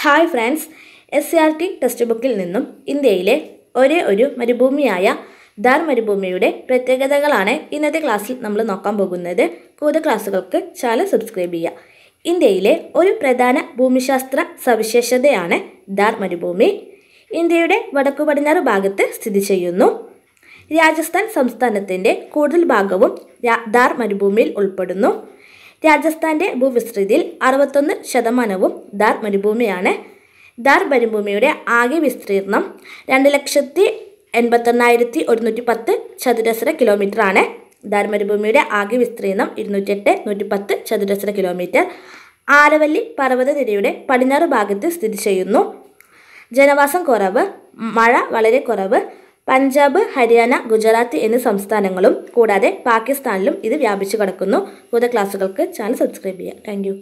hi friends S C R T text ബുക്കിൽ നിന്നും ഇന്ത്യയിലെ ഒരേ ഒരു മരുഭൂമിയായ ധാർ മരുഭൂമിയുടെ പ്രത്യേകതകളാണ് ഇന്നത്തെ ക്ലാസ്സിൽ നമ്മൾ നോക്കാൻ പോകുന്നത് കൂടുതൽ ക്ലാസ്സുകൾക്ക് ചാനൽ സബ്സ്ക്രൈബ് ചെയ്യുക ഇന്ത്യയിലെ ഒരു പ്രധാന ഭൂമിശാസ്ത്ര സവിശേഷതയാണ് ധാർ മരുഭൂമി ഇന്ത്യയുടെ വടക്കു പടിഞ്ഞാറ് ഭാഗത്ത് സ്ഥിതി ചെയ്യുന്നു രാജസ്ഥാൻ സംസ്ഥാനത്തിൻ്റെ കൂടുതൽ ഭാഗവും ധാർ മരുഭൂമിയിൽ ഉൾപ്പെടുന്നു രാജസ്ഥാൻ്റെ ഭൂവിസ്തൃതിയിൽ അറുപത്തൊന്ന് ശതമാനവും ധാർ മരുഭൂമിയാണ് ധാർ മരുഭൂമിയുടെ ആകെ വിസ്തീർണം രണ്ട് ലക്ഷത്തി എൺപത്തൊന്നായിരത്തി ഒരുന്നൂറ്റി പത്ത് ചതുരശ്ര ആണ് ധാർ മരുഭൂമിയുടെ ആകെ വിസ്തീർണം ഇരുന്നൂറ്റെട്ട് പത്ത് ചതുരശ്ര കിലോമീറ്റർ ആരവല്ലി പർവ്വതനിരയുടെ പടിഞ്ഞാറ് ഭാഗത്ത് സ്ഥിതി ചെയ്യുന്നു ജനവാസം കുറവ് മഴ വളരെ കുറവ് പഞ്ചാബ് ഹരിയാന ഗുജറാത്ത് എന്നീ സംസ്ഥാനങ്ങളും കൂടാതെ പാകിസ്ഥാനിലും ഇത് വ്യാപിച്ചു കിടക്കുന്നു കൂടുതൽ ക്ലാസ്സുകൾക്ക് ചാനൽ സബ്സ്ക്രൈബ് ചെയ്യുക താങ്ക്